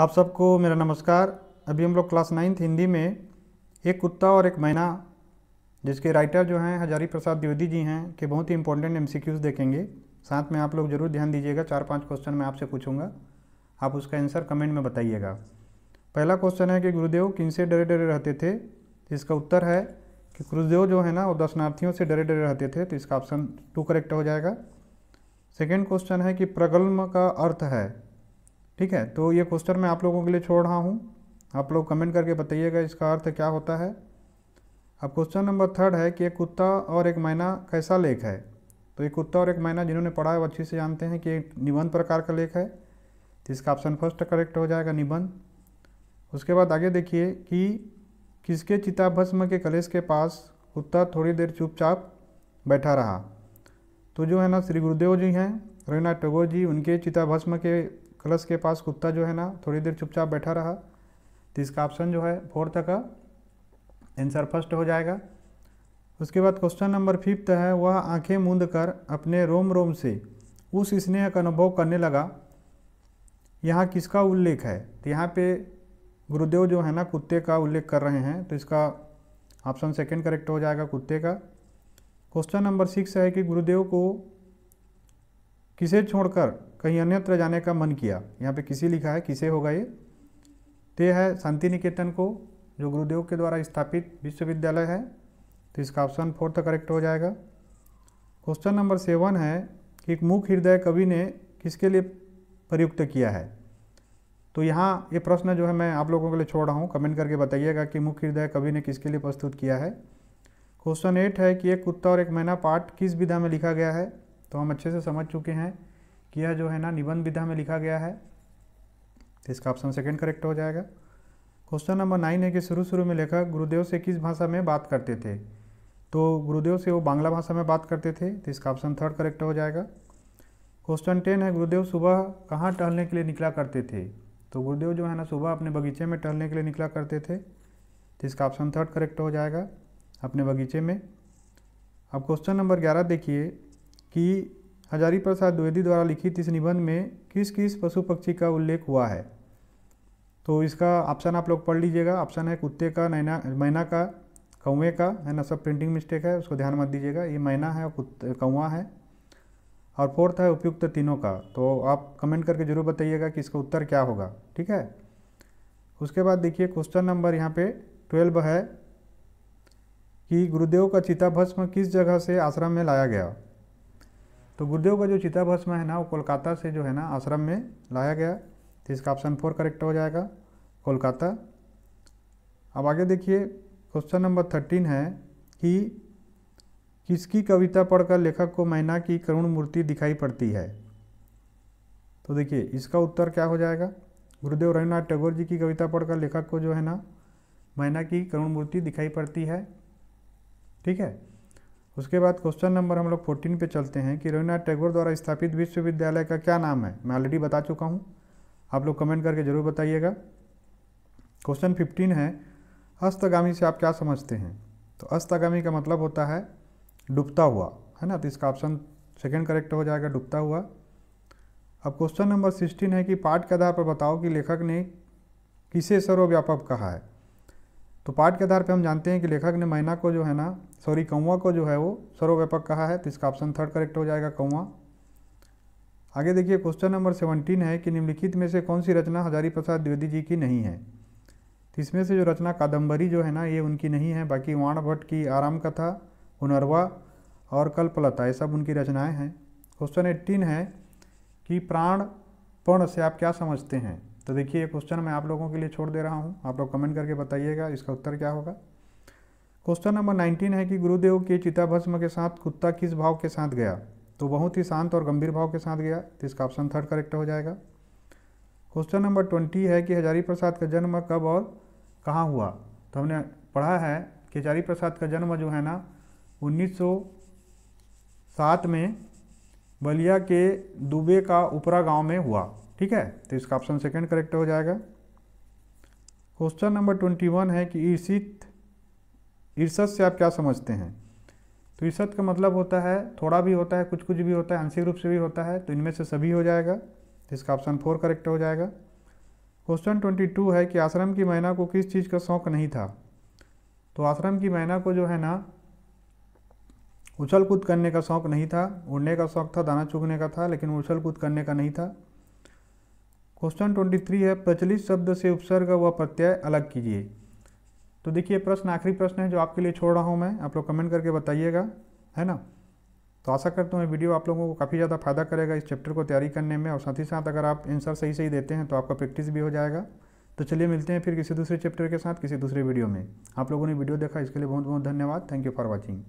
आप सबको मेरा नमस्कार अभी हम लोग क्लास नाइन्थ हिंदी में एक कुत्ता और एक मैना जिसके राइटर जो हैं हजारी प्रसाद द्विवेदी जी हैं के बहुत ही इंपॉर्टेंट एमसीक्यूज देखेंगे साथ में आप लोग जरूर ध्यान दीजिएगा चार पांच क्वेश्चन मैं आपसे पूछूंगा आप उसका आंसर कमेंट में बताइएगा पहला क्वेश्चन है कि गुरुदेव किन से डरे डरे रहते थे इसका उत्तर है कि गुरुदेव जो है ना वो दर्शनार्थियों से डरे डरे रहते थे तो इसका ऑप्शन टू करेक्ट हो जाएगा सेकेंड क्वेश्चन है कि प्रगल्म का अर्थ है ठीक है तो ये क्वेश्चन मैं आप लोगों के लिए छोड़ रहा हूँ आप लोग कमेंट करके बताइएगा इसका अर्थ क्या होता है अब क्वेश्चन नंबर थर्ड है कि एक कुत्ता और एक मैना कैसा लेख है तो एक कुत्ता और एक मैना जिन्होंने पढ़ा है वो अच्छे से जानते हैं कि एक निबंध प्रकार का लेख है तो इसका ऑप्शन फर्स्ट करेक्ट हो जाएगा निबंध उसके बाद आगे देखिए कि किसके चिताभस्म के कलेश के पास कुत्ता थोड़ी देर चुपचाप बैठा रहा तो जो है ना श्री गुरुदेव जी हैं रविनाथ टैगोर जी उनके चिताभस्म के कलश के पास कुत्ता जो है ना थोड़ी देर चुपचाप बैठा रहा तो इसका ऑप्शन जो है फोर्थ का आंसर फर्स्ट हो जाएगा उसके बाद क्वेश्चन नंबर फिफ्थ है वह आंखें मूंद कर अपने रोम रोम से उस स्नेह का अनुभव करने लगा यहाँ किसका उल्लेख है तो यहाँ पे गुरुदेव जो है ना कुत्ते का उल्लेख कर रहे हैं तो इसका ऑप्शन सेकंड करेक्ट हो जाएगा कुत्ते का क्वेश्चन नंबर सिक्स है कि गुरुदेव को किसे छोड़कर कहीं अन्यत्र जाने का मन किया यहाँ पे किसी लिखा है किसे होगा ये ते है शांति निकेतन को जो गुरुदेव के द्वारा स्थापित विश्वविद्यालय है तो इसका ऑप्शन फोर्थ करेक्ट हो जाएगा क्वेश्चन नंबर सेवन है कि एक मुख हृदय कवि ने किसके लिए प्रयुक्त किया है तो यहाँ ये प्रश्न जो है मैं आप लोगों के लिए छोड़ रहा हूँ कमेंट करके बताइएगा कि मुख्य हृदय कवि ने किसके लिए प्रस्तुत किया है क्वेश्चन एट है कि एक कुत्ता और एक मैना पाठ किस विधा में लिखा गया है तो हम अच्छे से समझ चुके हैं कि यह जो है ना निबंध विधा में लिखा गया है तो इसका ऑप्शन सेकेंड करेक्ट हो जाएगा क्वेश्चन नंबर नाइन है कि शुरू शुरू में लेखक गुरुदेव से किस भाषा में बात करते थे तो गुरुदेव से वो बांग्ला भाषा में बात करते थे तो इसका ऑप्शन थर्ड करेक्ट हो जाएगा क्वेश्चन टेन है गुरुदेव सुबह कहाँ टहलने के लिए निकला करते थे तो गुरुदेव जो है ना सुबह अपने बगीचे में टहलने के लिए निकला करते थे तो इसका ऑप्शन थर्ड करेक्ट हो जाएगा अपने बगीचे में अब क्वेश्चन नंबर ग्यारह देखिए कि हजारी प्रसाद द्विवेदी द्वारा लिखित इस निबंध में किस किस पशु पक्षी का उल्लेख हुआ है तो इसका ऑप्शन आप लोग पढ़ लीजिएगा ऑप्शन है कुत्ते का नैना मैना का कौवे का है ना सब प्रिंटिंग मिस्टेक है उसको ध्यान मत दीजिएगा ये मैना है और कौवा है और फोर्थ है उपयुक्त तीनों का तो आप कमेंट करके ज़रूर बताइएगा कि इसका उत्तर क्या होगा ठीक है उसके बाद देखिए क्वेश्चन नंबर यहाँ पे ट्वेल्व है कि गुरुदेव का चिता भस्म किस जगह से आश्रम में लाया गया तो गुरुदेव का जो चिता भस्म है ना वो कोलकाता से जो है ना आश्रम में लाया गया तो इसका ऑप्शन फोर करेक्ट हो जाएगा कोलकाता अब आगे देखिए क्वेश्चन नंबर थर्टीन है कि किसकी कविता पढ़कर लेखक को मैना की करुण मूर्ति दिखाई पड़ती है तो देखिए इसका उत्तर क्या हो जाएगा गुरुदेव रविन्द्रनाथ टैगोर जी की कविता पढ़कर लेखक को जो है ना मैना की करुण मूर्ति दिखाई पड़ती है ठीक है उसके बाद क्वेश्चन नंबर हम लोग फोर्टीन पे चलते हैं कि रविन्द्रनाथ टैगोर द्वारा स्थापित विश्वविद्यालय का क्या नाम है मैं ऑलरेडी बता चुका हूँ आप लोग कमेंट करके ज़रूर बताइएगा क्वेश्चन फिफ्टीन है अस्तगामी से आप क्या समझते हैं तो अस्तगामी का मतलब होता है डूबता हुआ है ना तो इसका ऑप्शन सेकेंड करेक्ट हो जाएगा डूबता हुआ अब क्वेश्चन नंबर सिक्सटीन है कि पाठ के आधार पर बताओ कि लेखक ने किसे सर्वव्यापक कहा है तो पाठ के आधार पर हम जानते हैं कि लेखक ने मैना को जो है ना सॉरी कौवा को जो है वो सर्वव्यापक कहा है तो इसका ऑप्शन थर्ड करेक्ट हो जाएगा कौवा आगे देखिए क्वेश्चन नंबर सेवनटीन है कि निम्नलिखित में से कौन सी रचना हजारी प्रसाद द्विवेदी जी की नहीं है तो इसमें से जो रचना कादम्बरी जो है ना ये उनकी नहीं है बाकी वाण भट्ट की आराम कथा उनरवा और कल्पलता ये सब उनकी रचनाएं हैं क्वेश्चन एट्टीन है कि प्राणपण से आप क्या समझते हैं तो देखिए ये क्वेश्चन मैं आप लोगों के लिए छोड़ दे रहा हूँ आप लोग कमेंट करके बताइएगा इसका उत्तर क्या होगा क्वेश्चन नंबर नाइनटीन है कि गुरुदेव के चिताभस्म के साथ कुत्ता किस भाव के साथ गया तो बहुत ही शांत और गंभीर भाव के साथ गया तो इसका ऑप्शन थर्ड करेक्ट हो जाएगा क्वेश्चन नंबर ट्वेंटी है कि हजारी प्रसाद का जन्म कब और कहाँ हुआ तो हमने पढ़ा है कि हजारी प्रसाद का जन्म जो है ना 1907 में बलिया के दुबे का उपरा गांव में हुआ ठीक है तो इसका ऑप्शन सेकंड करेक्ट हो जाएगा क्वेश्चन नंबर ट्वेंटी वन है कि ईर्षित ईर्षत से आप क्या समझते हैं तो ईर्षत का मतलब होता है थोड़ा भी होता है कुछ कुछ भी होता है आंशिक रूप से भी होता है तो इनमें से सभी हो जाएगा तो इसका ऑप्शन फोर करेक्ट हो जाएगा क्वेश्चन ट्वेंटी टू है कि आश्रम की महिला को किस चीज़ का शौक नहीं था तो आश्रम की महिला को जो है ना उछल कूद करने का शौक नहीं था उड़ने का शौक था दाना चुगने का था लेकिन उछल कूद करने का नहीं था क्वेश्चन ट्वेंटी थ्री है प्रचलित शब्द से उपसर्ग व प्रत्यय अलग कीजिए तो देखिए प्रश्न आखिरी प्रश्न है जो आपके लिए छोड़ रहा हूँ मैं आप लोग कमेंट करके बताइएगा है ना तो आशा करता हूँ ये वीडियो आप लोगों को काफ़ी ज़्यादा फायदा करेगा इस चैप्टर को तैयारी करने में और साथ ही साथ अगर आप आंसर सही सही देते हैं तो आपका प्रैक्टिस भी हो जाएगा तो चलिए मिलते हैं फिर किसी दूसरे चैप्टर के साथ किसी दूसरे वीडियो में आप लोगों ने वीडियो देखा इसके लिए बहुत बहुत धन्यवाद थैंक यू फॉर वॉचिंग